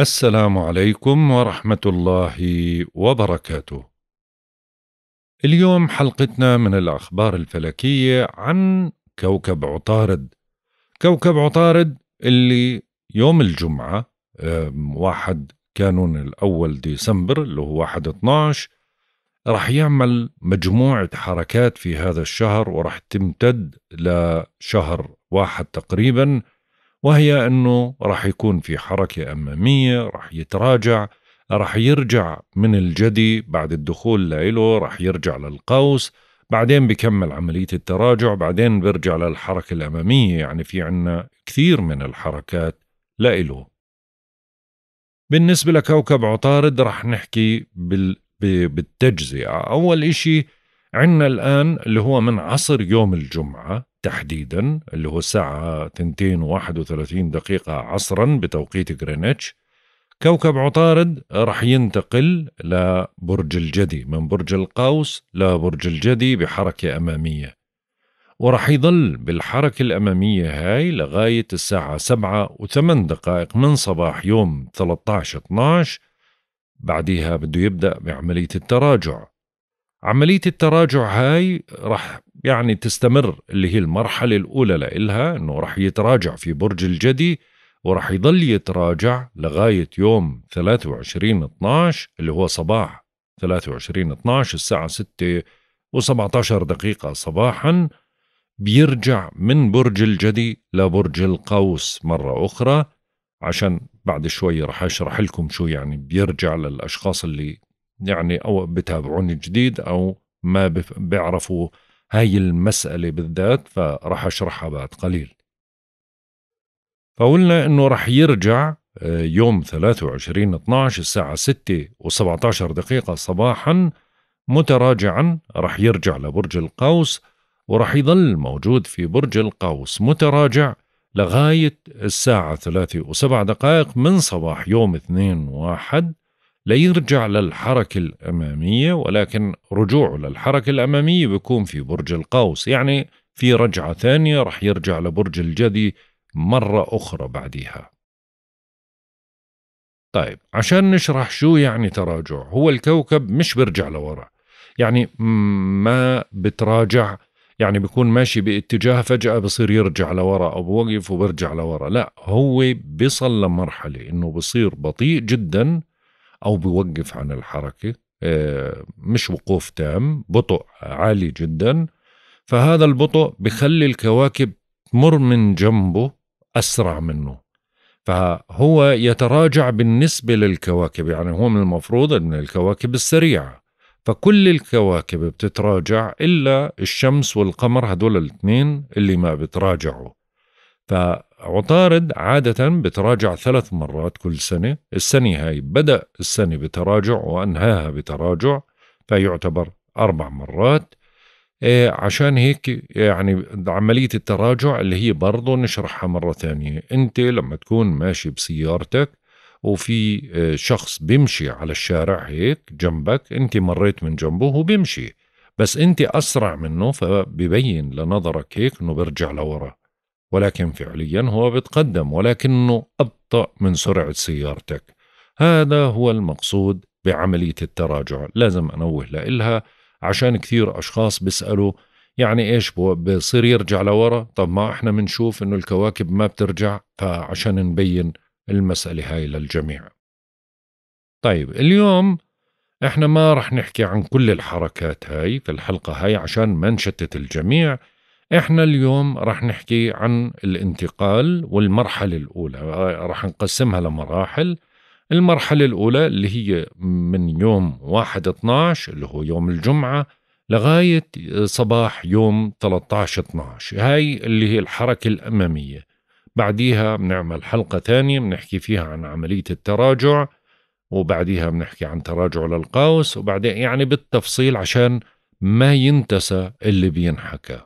السلام عليكم ورحمة الله وبركاته. اليوم حلقتنا من الأخبار الفلكية عن كوكب عطارد. كوكب عطارد اللي يوم الجمعة واحد كانون الأول ديسمبر اللي هو واحد 12 راح يعمل مجموعة حركات في هذا الشهر وراح تمتد لشهر واحد تقريباً وهي أنه راح يكون في حركة أمامية راح يتراجع راح يرجع من الجدي بعد الدخول لإله راح يرجع للقوس بعدين بكمل عملية التراجع بعدين بيرجع للحركة الأمامية يعني في عنا كثير من الحركات لإله بالنسبة لكوكب عطارد راح نحكي بال... بالتجزئة أول إشي عندنا الآن اللي هو من عصر يوم الجمعة تحديدا اللي هو الساعة 2 31 دقيقة عصرا بتوقيت غرينتش كوكب عطارد رح ينتقل لبرج الجدي من برج القوس لبرج الجدي بحركة أمامية ورح يضل بالحركة الأمامية هاي لغاية الساعة 7 و8 دقائق من صباح يوم 13 12 بعديها بده يبدأ بعملية التراجع عملية التراجع هاي رح يعني تستمر اللي هي المرحلة الأولى لإلها أنه رح يتراجع في برج الجدي ورح يضل يتراجع لغاية يوم 23 12 اللي هو صباح 23 12 الساعة 6 و17 دقيقة صباحا بيرجع من برج الجدي لبرج القوس مرة أخرى عشان بعد شوي رح أشرح لكم شو يعني بيرجع للأشخاص اللي يعني او بتابعوني جديد او ما بيعرفوا هاي المسألة بالذات فراح أشرحها بعد قليل فقلنا أنه راح يرجع آه، يوم 23 12 الساعة 6 و17 دقيقة صباحا متراجعا راح يرجع لبرج القوس وراح يظل موجود في برج القوس متراجع لغاية الساعة 3 و7 دقائق من صباح يوم 2 1 لا يرجع للحركة الأمامية ولكن رجوعه للحركة الأمامية بيكون في برج القوس يعني في رجعة ثانية رح يرجع لبرج الجدي مرة أخرى بعديها طيب عشان نشرح شو يعني تراجع هو الكوكب مش بيرجع لورا يعني ما بتراجع يعني بيكون ماشي باتجاه فجأة بصير يرجع لورا أو بوقف وبرجع لورا لا هو بيصل لمرحلة إنه بصير بطيء جدا أو بيوقف عن الحركة آه، مش وقوف تام بطء عالي جدا فهذا البطء بخلي الكواكب تمر من جنبه أسرع منه فهو يتراجع بالنسبة للكواكب يعني هو من المفروض أن الكواكب السريعة فكل الكواكب بتتراجع إلا الشمس والقمر هدول الاثنين اللي ما بتراجعوا فعطارد عادة بتراجع ثلاث مرات كل سنة السنة هاي بدأ السنة بتراجع وأنهاها بتراجع فيعتبر أربع مرات إيه، عشان هيك يعني عملية التراجع اللي هي برضه نشرحها مرة ثانية أنت لما تكون ماشي بسيارتك وفي إيه، شخص بيمشي على الشارع هيك جنبك أنت مريت من جنبه وبيمشي بس أنت أسرع منه فببين لنظرك هيك أنه برجع لورا ولكن فعليا هو بيتقدم ولكنه أبطأ من سرعة سيارتك هذا هو المقصود بعملية التراجع لازم أنوه لإلها عشان كثير أشخاص بيسألوا يعني إيش بصير يرجع لورا طب ما إحنا بنشوف إنه الكواكب ما بترجع فعشان نبين المسألة هاي للجميع طيب اليوم إحنا ما رح نحكي عن كل الحركات هاي في الحلقة هاي عشان ما نشتت الجميع احنا اليوم رح نحكي عن الانتقال والمرحلة الأولى رح نقسمها لمراحل المرحلة الأولى اللي هي من يوم 1 12 اللي هو يوم الجمعة لغاية صباح يوم 13 12 هاي اللي هي الحركة الأمامية بعديها بنعمل حلقة ثانية بنحكي فيها عن عملية التراجع وبعديها بنحكي عن تراجع للقوس وبعدين يعني بالتفصيل عشان ما ينتسى اللي بينحكى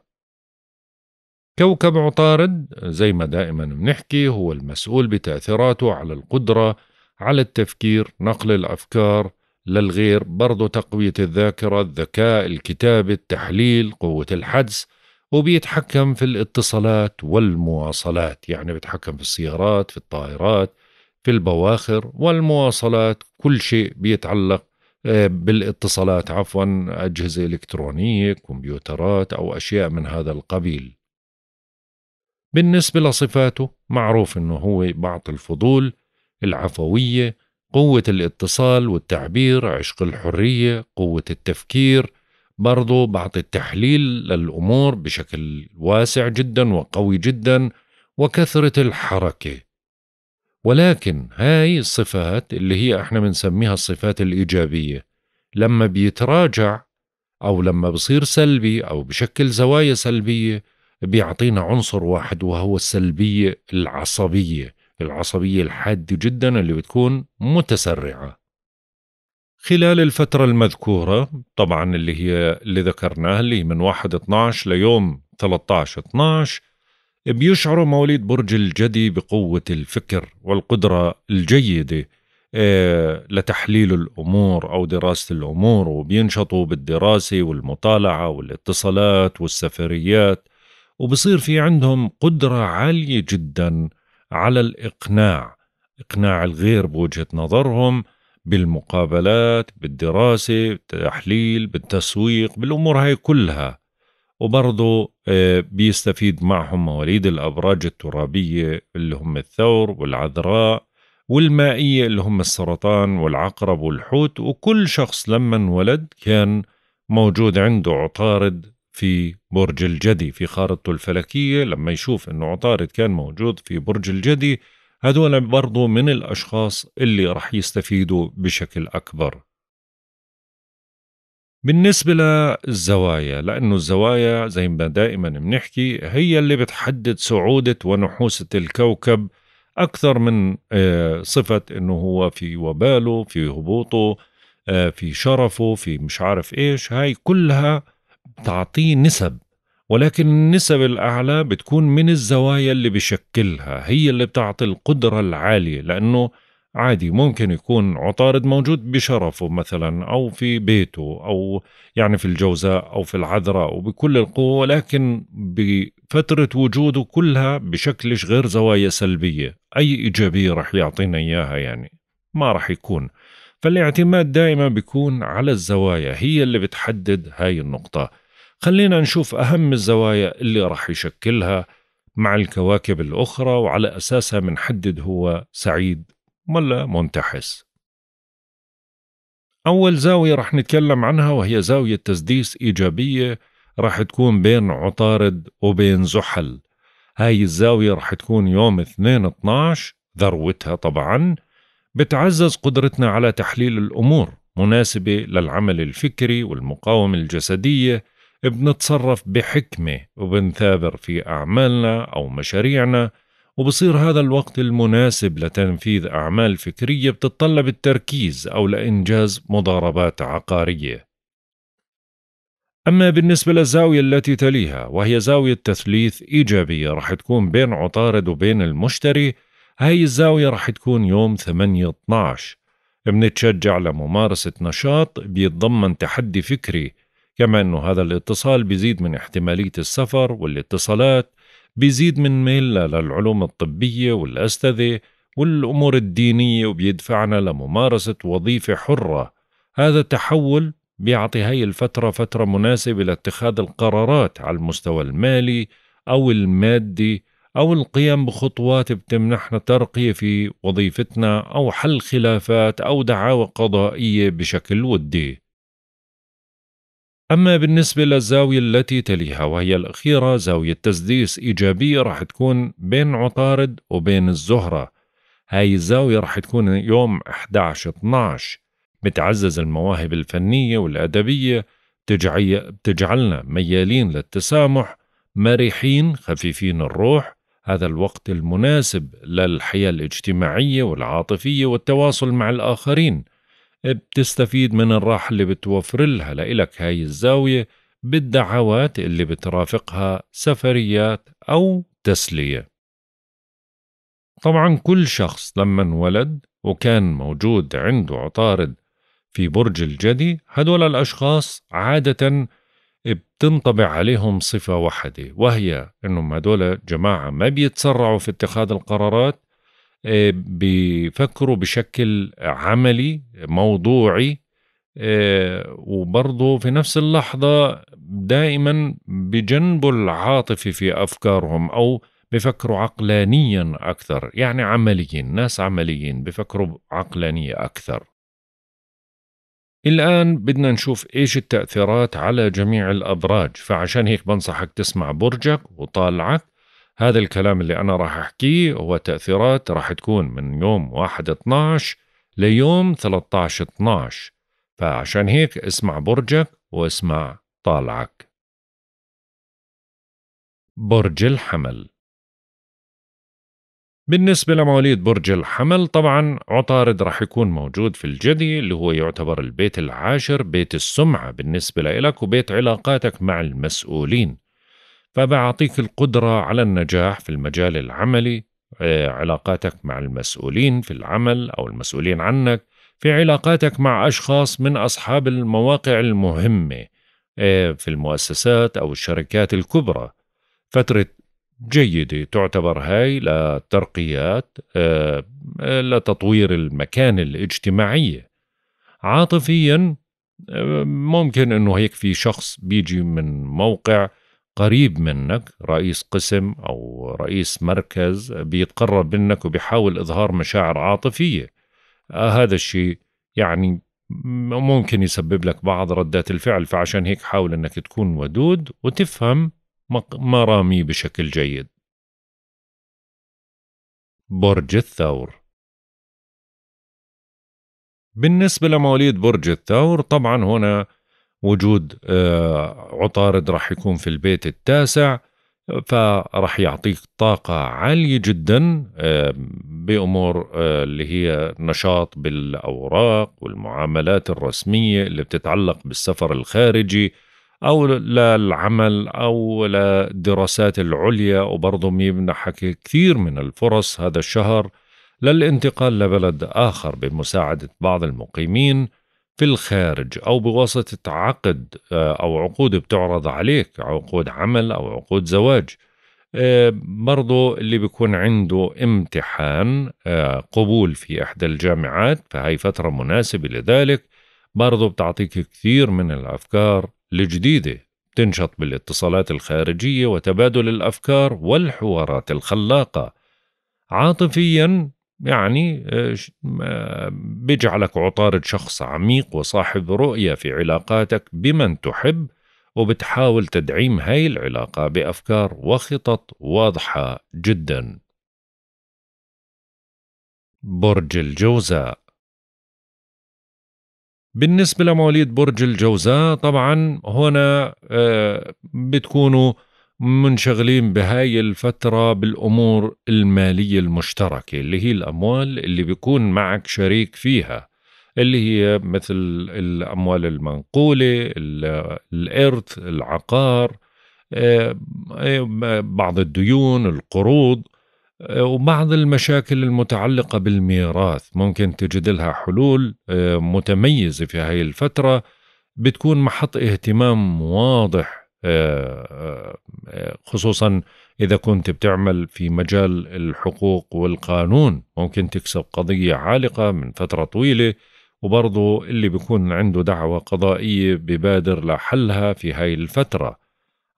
كوكب عطارد زي ما دائما بنحكي هو المسؤول بتأثيراته على القدرة على التفكير نقل الأفكار للغير برضه تقوية الذاكرة الذكاء الكتابة التحليل قوة الحدس وبيتحكم في الاتصالات والمواصلات يعني بيتحكم في السيارات في الطائرات في البواخر والمواصلات كل شيء بيتعلق آه، بالاتصالات عفوا أجهزة إلكترونية كمبيوترات أو أشياء من هذا القبيل بالنسبة لصفاته معروف أنه هو بعض الفضول العفوية قوة الاتصال والتعبير عشق الحرية قوة التفكير برضو بعض التحليل للأمور بشكل واسع جدا وقوي جدا وكثرة الحركة ولكن هاي الصفات اللي هي احنا بنسميها الصفات الإيجابية لما بيتراجع أو لما بصير سلبي أو بشكل زوايا سلبية بيعطينا عنصر واحد وهو السلبية العصبية العصبية الحادة جدا اللي بتكون متسرعة خلال الفترة المذكورة طبعا اللي هي اللي ذكرناها اللي من 1 12 ليوم 13 12 بيشعروا مواليد برج الجدي بقوة الفكر والقدرة الجيدة آه، لتحليل الأمور أو دراسة الأمور وبينشطوا بالدراسة والمطالعة والاتصالات والسفريات وبصير في عندهم قدرة عالية جدا على الإقناع إقناع الغير بوجهة نظرهم بالمقابلات بالدراسة بالتحليل بالتسويق بالأمور هاي كلها وبرضه آه، بيستفيد معهم مواليد الأبراج الترابية اللي هم الثور والعذراء والمائية اللي هم السرطان والعقرب والحوت وكل شخص لما انولد كان موجود عنده عطارد في برج الجدي في خارطته الفلكية لما يشوف أنه عطارد كان موجود في برج الجدي هدول برضو من الأشخاص اللي رح يستفيدوا بشكل أكبر بالنسبة للزوايا لأنه الزوايا زي ما دائما بنحكي هي اللي بتحدد سعودة ونحوسة الكوكب أكثر من آه، صفة أنه هو في وباله في هبوطه آه، في شرفه في مش عارف إيش هاي كلها تعطيه نسب ولكن النسب الأعلى بتكون من الزوايا اللي بشكلها هي اللي بتعطي القدرة العالية لأنه عادي ممكن يكون عطارد موجود بشرفه مثلا أو في بيته أو يعني في الجوزاء أو في العذراء وبكل القوة ولكن بفترة وجوده كلها بشكلش غير زوايا سلبية أي إيجابية رح يعطينا إياها يعني ما رح يكون فالاعتماد دائما بيكون على الزوايا هي اللي بتحدد هاي النقطة خلينا نشوف أهم الزوايا اللي راح يشكلها مع الكواكب الأخرى وعلى أساسها منحدد هو سعيد ولا منتحس أول زاوية راح نتكلم عنها وهي زاوية تسديس إيجابية راح تكون بين عطارد وبين زحل هاي الزاوية راح تكون يوم 2 12 ذروتها طبعا بتعزز قدرتنا على تحليل الأمور مناسبة للعمل الفكري والمقاومة الجسدية بنتصرف بحكمة وبنثابر في أعمالنا أو مشاريعنا وبصير هذا الوقت المناسب لتنفيذ أعمال فكرية بتتطلب التركيز أو لإنجاز مضاربات عقارية أما بالنسبة للزاوية التي تليها وهي زاوية تثليث إيجابية رح تكون بين عطارد وبين المشتري هاي الزاوية رح تكون يوم 8 12 بنتشجع لممارسة نشاط بيتضمن تحدي فكري كما أنه هذا الاتصال بيزيد من احتمالية السفر والاتصالات بيزيد من ميلنا للعلوم الطبية والأستاذة والأمور الدينية وبيدفعنا لممارسة وظيفة حرة هذا التحول بيعطي هاي الفترة فترة مناسبة لاتخاذ القرارات على المستوى المالي أو المادي أو القيام بخطوات بتمنحنا ترقية في وظيفتنا أو حل خلافات أو دعاوى قضائية بشكل ودي أما بالنسبة للزاوية التي تليها وهي الأخيرة زاوية تسديس إيجابية راح تكون بين عطارد وبين الزهرة هاي الزاوية راح تكون يوم 11-12 بتعزز المواهب الفنية والأدبية بتجعلنا ميالين للتسامح مرحين خفيفين الروح هذا الوقت المناسب للحياة الاجتماعية والعاطفية والتواصل مع الآخرين بتستفيد من الراحة اللي بتوفر لها لإلك هاي الزاوية بالدعوات اللي بترافقها سفريات أو تسلية طبعا كل شخص لما انولد وكان موجود عنده عطارد في برج الجدي هدول الأشخاص عادة بتنطبع عليهم صفة واحدة وهي أنهم هدول جماعة ما بيتسرعوا في اتخاذ القرارات آه، بيفكروا بشكل عملي موضوعي آه، وبرضه في نفس اللحظة دائما بجنبوا العاطفي في أفكارهم أو بفكروا عقلانيا أكثر يعني عمليين ناس عمليين بفكروا عقلانية أكثر الآن بدنا نشوف إيش التأثيرات على جميع الأبراج فعشان هيك بنصحك تسمع برجك وطالعك هذا الكلام اللي أنا راح أحكيه هو تأثيرات راح تكون من يوم 1-12 ليوم 13-12 فعشان هيك اسمع برجك واسمع طالعك برج الحمل بالنسبة لمواليد برج الحمل طبعا عطارد رح يكون موجود في الجدي اللي هو يعتبر البيت العاشر بيت السمعة بالنسبة لإلك وبيت علاقاتك مع المسؤولين فبعطيك القدرة على النجاح في المجال العملي آه، علاقاتك مع المسؤولين في العمل أو المسؤولين عنك في علاقاتك مع أشخاص من أصحاب المواقع المهمة آه، في المؤسسات أو الشركات الكبرى فترة جيدة تعتبر هاي للترقيات آه، لتطوير المكان الاجتماعية عاطفيا ممكن أنه هيك في شخص بيجي من موقع قريب منك رئيس قسم أو رئيس مركز بيتقرب منك وبيحاول إظهار مشاعر عاطفية آه هذا الشيء يعني ممكن يسبب لك بعض ردات الفعل فعشان هيك حاول أنك تكون ودود وتفهم مرامي بشكل جيد برج الثور بالنسبة لمواليد برج الثور طبعا هنا وجود آه، عطارد راح يكون في البيت التاسع فراح يعطيك طاقة عالية جدا آه، بأمور آه، اللي هي نشاط بالأوراق والمعاملات الرسمية اللي بتتعلق بالسفر الخارجي أو للعمل أو للدراسات العليا وبرضه بيمنحك كثير من الفرص هذا الشهر للانتقال لبلد آخر بمساعدة بعض المقيمين في الخارج أو بواسطة عقد آه، أو عقود بتعرض عليك عقود عمل أو عقود زواج آه، برضو اللي بيكون عنده امتحان آه، قبول في إحدى الجامعات فهي فترة مناسبة لذلك برضو بتعطيك كثير من الأفكار الجديدة تنشط بالاتصالات الخارجية وتبادل الأفكار والحوارات الخلاقة عاطفيا يعني آه، بيجعلك عطارد شخص عميق وصاحب رؤية في علاقاتك بمن تحب وبتحاول تدعيم هاي العلاقة بأفكار وخطط واضحة جدا برج الجوزاء بالنسبة لمواليد برج الجوزاء طبعا هنا آه، بتكونوا منشغلين بهاي الفترة بالأمور المالية المشتركة اللي هي الأموال اللي بيكون معك شريك فيها اللي هي مثل الأموال المنقولة الإرث العقار آه، آه، بعض الديون القروض آه، وبعض المشاكل المتعلقة بالميراث ممكن تجد لها حلول متميزة في هاي الفترة بتكون محط اهتمام واضح خصوصا اذا كنت بتعمل في مجال الحقوق والقانون ممكن تكسب قضيه عالقه من فتره طويله وبرضه اللي بيكون عنده دعوة قضائية ببادر لحلها في هاي الفترة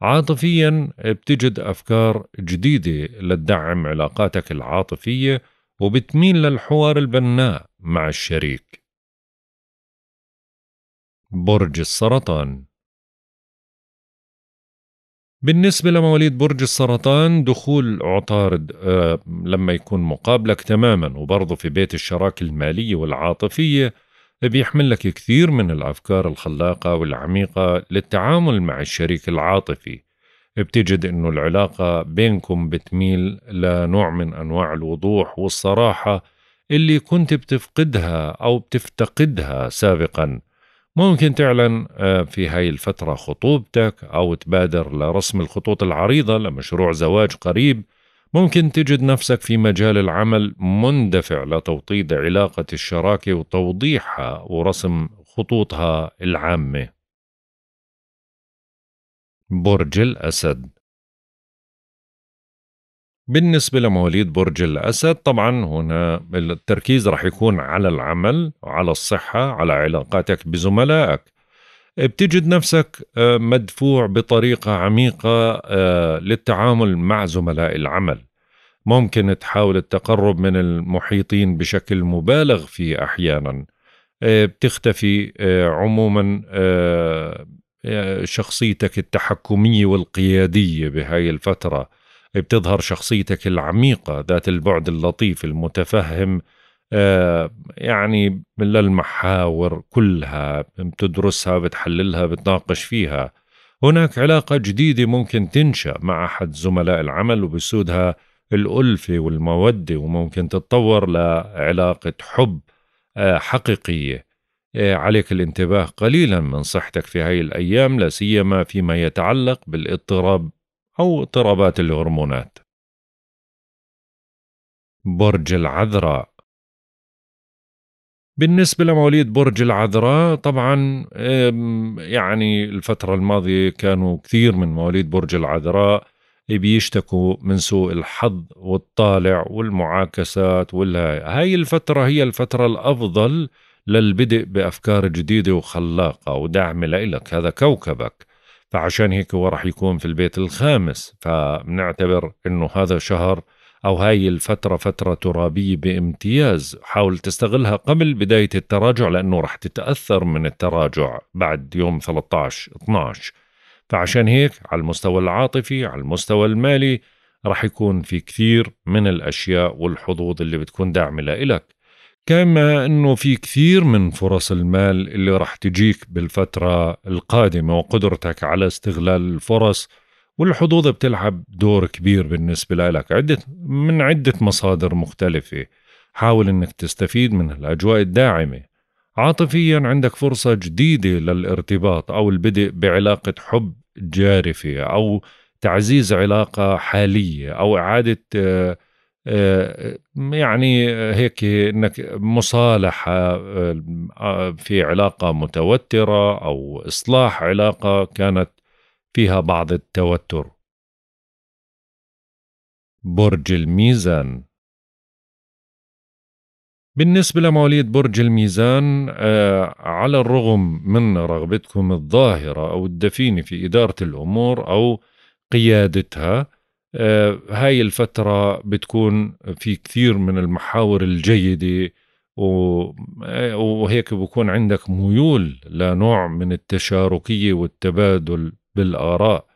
عاطفيا بتجد أفكار جديدة لتدعم علاقاتك العاطفية وبتميل للحوار البناء مع الشريك برج السرطان بالنسبة لمواليد برج السرطان دخول عطارد آه، لما يكون مقابلك تماما وبرضه في بيت الشراكة المالية والعاطفية بيحمل لك كثير من الأفكار الخلاقة والعميقة للتعامل مع الشريك العاطفي بتجد أنه العلاقة بينكم بتميل لنوع من أنواع الوضوح والصراحة اللي كنت بتفقدها أو بتفتقدها سابقاً ممكن تعلن آه، في هاي الفترة خطوبتك أو تبادر لرسم الخطوط العريضة لمشروع زواج قريب ممكن تجد نفسك في مجال العمل مندفع لتوطيد علاقة الشراكة وتوضيحها ورسم خطوطها العامة برج الأسد بالنسبة لمواليد برج الأسد طبعا هنا التركيز رح يكون على العمل على الصحة على علاقاتك بزملائك بتجد نفسك آه، مدفوع بطريقة عميقة آه، للتعامل مع زملاء العمل ممكن تحاول التقرب من المحيطين بشكل مبالغ فيه أحيانا آه، بتختفي عموما شخصيتك التحكمية والقيادية بهاي الفترة بتظهر شخصيتك العميقة ذات البعد اللطيف المتفهم آه، يعني للمحاور كلها بتدرسها بتحللها بتناقش فيها هناك علاقة جديدة ممكن تنشأ مع أحد زملاء العمل وبسودها الألفة والمودة وممكن تتطور لعلاقة حب آه، حقيقية آه، عليك الانتباه قليلا من صحتك في هاي الأيام لا سيما فيما يتعلق بالاضطراب أو اضطرابات الهرمونات برج العذراء بالنسبة لمواليد برج العذراء طبعا يعني الفترة الماضية كانوا كثير من مواليد برج العذراء بيشتكوا من سوء الحظ والطالع والمعاكسات والهاي هاي الفترة هي الفترة الأفضل للبدء بأفكار جديدة وخلاقة ودعم لإلك هذا كوكبك فعشان هيك هو راح يكون في البيت الخامس فبنعتبر انه هذا شهر او هاي الفترة فترة ترابية بامتياز حاول تستغلها قبل بداية التراجع لانه راح تتأثر من التراجع بعد يوم 13 12 فعشان هيك على المستوى العاطفي على المستوى المالي راح يكون في كثير من الاشياء والحظوظ اللي بتكون داعمة لإلك كما انه في كثير من فرص المال اللي راح تجيك بالفتره القادمه وقدرتك على استغلال الفرص والحظوظ بتلعب دور كبير بالنسبه لك عده من عده مصادر مختلفه حاول انك تستفيد من الاجواء الداعمه عاطفيا عندك فرصه جديده للارتباط او البدء بعلاقه حب جارفه او تعزيز علاقه حاليه او اعاده آه، آه، يعني هيك انك مصالحه آه، في علاقه متوتره او اصلاح علاقه كانت فيها بعض التوتر برج الميزان بالنسبة لمواليد برج الميزان آه، على الرغم من رغبتكم الظاهرة أو الدفينة في إدارة الأمور أو قيادتها آه، هاي الفترة بتكون في كثير من المحاور الجيدة آه، وهيك بكون عندك ميول لنوع من التشاركية والتبادل بالآراء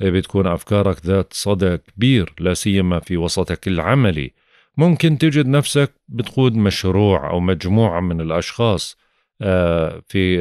آه، بتكون أفكارك ذات صدى كبير لا سيما في وسطك العملي ممكن تجد نفسك بتقود مشروع أو مجموعة من الأشخاص في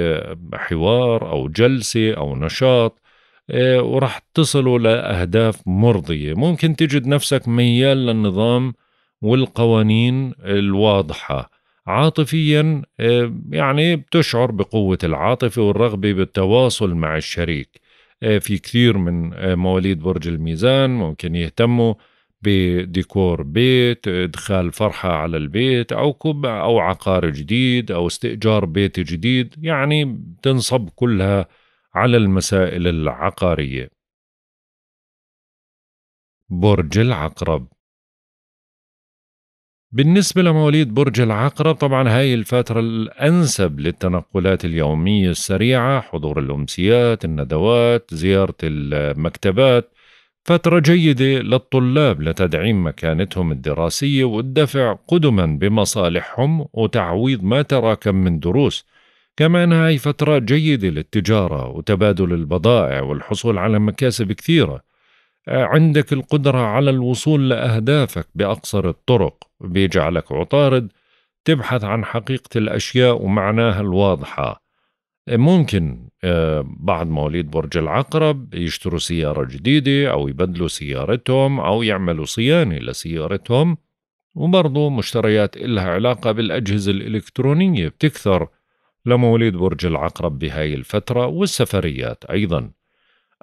حوار أو جلسة أو نشاط آه، وراح تصلوا لأهداف مرضية ممكن تجد نفسك ميال للنظام والقوانين الواضحة عاطفيا آه، يعني بتشعر بقوة العاطفة والرغبة بالتواصل مع الشريك آه، في كثير من مواليد برج الميزان ممكن يهتموا بديكور بيت ادخال فرحة على البيت او كوب او عقار جديد او استئجار بيت جديد يعني تنصب كلها على المسائل العقارية برج العقرب بالنسبة لمواليد برج العقرب طبعا هاي الفترة الأنسب للتنقلات اليومية السريعة حضور الأمسيات الندوات زيارة المكتبات فترة جيدة للطلاب لتدعيم مكانتهم الدراسية والدفع قدما بمصالحهم وتعويض ما تراكم من دروس كما أنها هي فترة جيدة للتجارة وتبادل البضائع والحصول على مكاسب كثيرة آه، عندك القدرة على الوصول لأهدافك بأقصر الطرق بيجعلك عطارد تبحث عن حقيقة الأشياء ومعناها الواضحة آه، ممكن آه، بعد مواليد برج العقرب يشتروا سيارة جديدة أو يبدلوا سيارتهم أو يعملوا صيانة لسيارتهم وبرضه مشتريات إلها علاقة بالأجهزة الإلكترونية بتكثر لمواليد برج العقرب بهاي الفترة والسفريات أيضا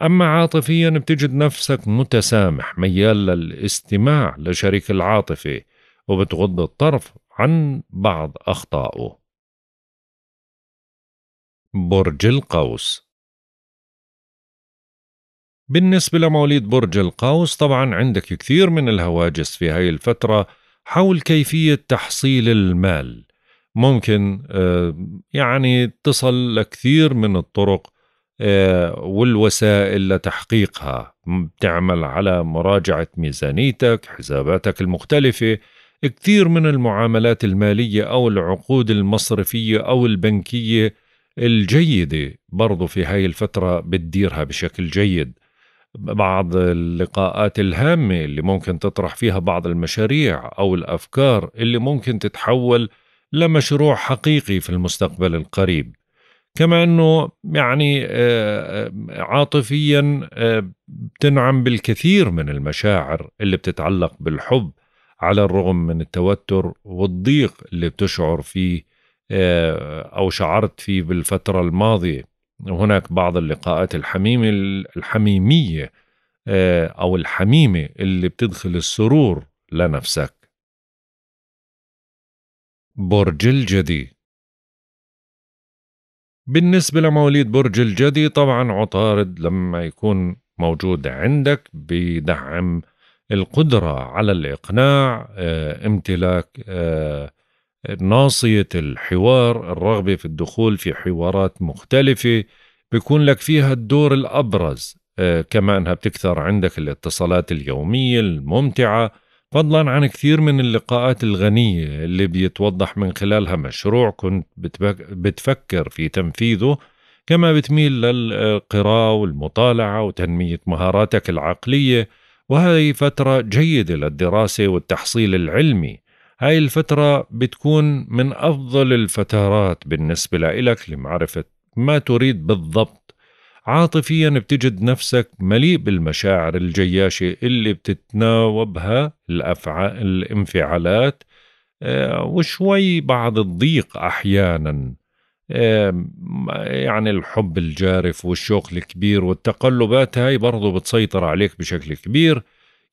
أما عاطفيا بتجد نفسك متسامح ميال للاستماع لشريك العاطفة وبتغض الطرف عن بعض أخطائه برج القوس بالنسبة لمواليد برج القوس طبعا عندك كثير من الهواجس في هاي الفترة حول كيفية تحصيل المال ممكن آه، يعني تصل لكثير من الطرق آه، والوسائل لتحقيقها بتعمل على مراجعة ميزانيتك حساباتك المختلفة كثير من المعاملات المالية أو العقود المصرفية أو البنكية الجيدة برضو في هاي الفترة بتديرها بشكل جيد بعض اللقاءات الهامة اللي ممكن تطرح فيها بعض المشاريع أو الأفكار اللي ممكن تتحول لمشروع حقيقي في المستقبل القريب كما انه يعني آه، آه، عاطفيا آه، بتنعم بالكثير من المشاعر اللي بتتعلق بالحب على الرغم من التوتر والضيق اللي بتشعر فيه او شعرت فيه بالفتره الماضيه هناك بعض اللقاءات الحميمه الحميميه او الحميمه اللي بتدخل السرور لنفسك برج الجدي بالنسبة لمواليد برج الجدي طبعا عطارد لما يكون موجود عندك بدعم القدرة على الإقناع آه، امتلاك آه، ناصية الحوار الرغبة في الدخول في حوارات مختلفة بيكون لك فيها الدور الأبرز آه، كما أنها بتكثر عندك الاتصالات اليومية الممتعة فضلا عن كثير من اللقاءات الغنية اللي بيتوضح من خلالها مشروع كنت بتفكر في تنفيذه كما بتميل للقراءة والمطالعة وتنمية مهاراتك العقلية وهذه فترة جيدة للدراسة والتحصيل العلمي هاي الفترة بتكون من أفضل الفترات بالنسبة لإلك لمعرفة ما تريد بالضبط عاطفيا بتجد نفسك مليء بالمشاعر الجياشة اللي بتتناوبها الأفعال الانفعالات آه، وشوي بعض الضيق أحيانا يعني الحب الجارف والشوق الكبير والتقلبات هاي برضو بتسيطر عليك بشكل كبير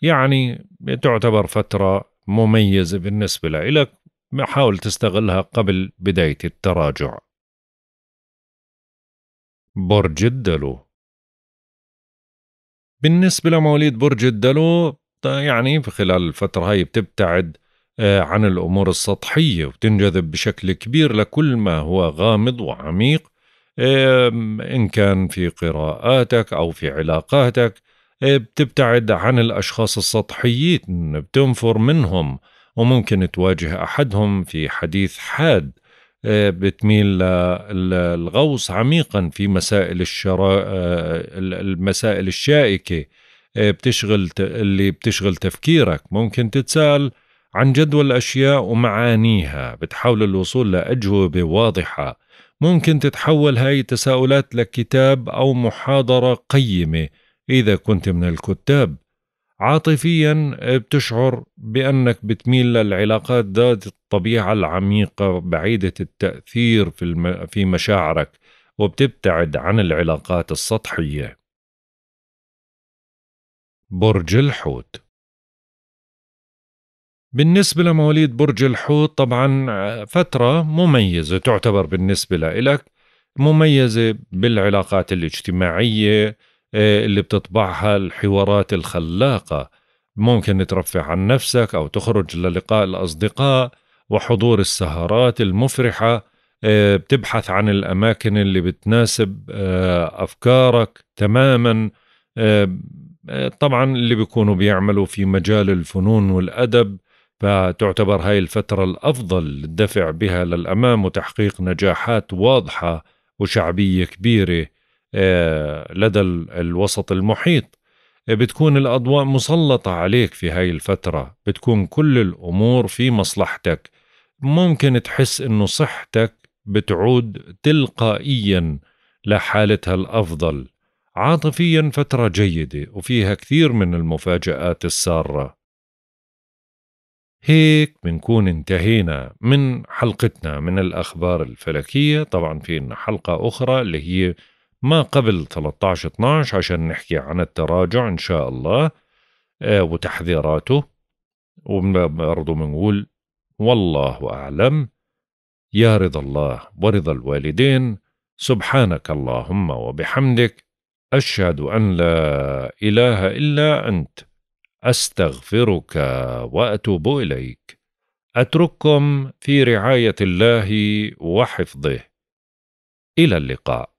يعني تعتبر فترة مميزة بالنسبة لك حاول تستغلها قبل بداية التراجع برج الدلو بالنسبة لمواليد برج الدلو يعني في خلال الفترة هاي بتبتعد آه، عن الأمور السطحية وتنجذب بشكل كبير لكل ما هو غامض وعميق إن كان في قراءاتك أو في علاقاتك آه، بتبتعد عن الأشخاص السطحيين بتنفر منهم وممكن تواجه أحدهم في حديث حاد بتميل للغوص عميقا في مسائل الشرا المسائل الشائكه آه، بتشغل اللي بتشغل تفكيرك ممكن تتسال عن جدوى الاشياء ومعانيها بتحاول الوصول لاجوبه واضحه ممكن تتحول هاي التساؤلات لكتاب او محاضره قيمه اذا كنت من الكتاب عاطفيا بتشعر بأنك بتميل للعلاقات ذات الطبيعة العميقة بعيدة التأثير في, الم... في مشاعرك وبتبتعد عن العلاقات السطحية برج الحوت بالنسبة لمواليد برج الحوت طبعا فترة مميزة تعتبر بالنسبة لإلك مميزة بالعلاقات الاجتماعية إيه، اللي بتطبعها الحوارات الخلاقة ممكن ترفع عن نفسك أو تخرج للقاء الأصدقاء وحضور السهرات المفرحة إيه، بتبحث عن الأماكن اللي بتناسب آه، أفكارك تماما إيه، طبعا اللي بيكونوا بيعملوا في مجال الفنون والأدب فتعتبر هاي الفترة الأفضل للدفع بها للأمام وتحقيق نجاحات واضحة وشعبية كبيرة آه، لدى الوسط المحيط آه، بتكون الأضواء مسلطة عليك في هاي الفترة بتكون كل الأمور في مصلحتك ممكن تحس أنه صحتك بتعود تلقائيا لحالتها الأفضل عاطفيا فترة جيدة وفيها كثير من المفاجآت السارة هيك بنكون انتهينا من حلقتنا من الأخبار الفلكية طبعا في حلقة أخرى اللي هي ما قبل 13 12 عشان نحكي عن التراجع إن شاء الله آه، وتحذيراته وبرضه بنقول والله أعلم يا رضا الله ورضا الوالدين سبحانك اللهم وبحمدك أشهد أن لا إله إلا أنت أستغفرك وأتوب إليك أترككم في رعاية الله وحفظه إلى اللقاء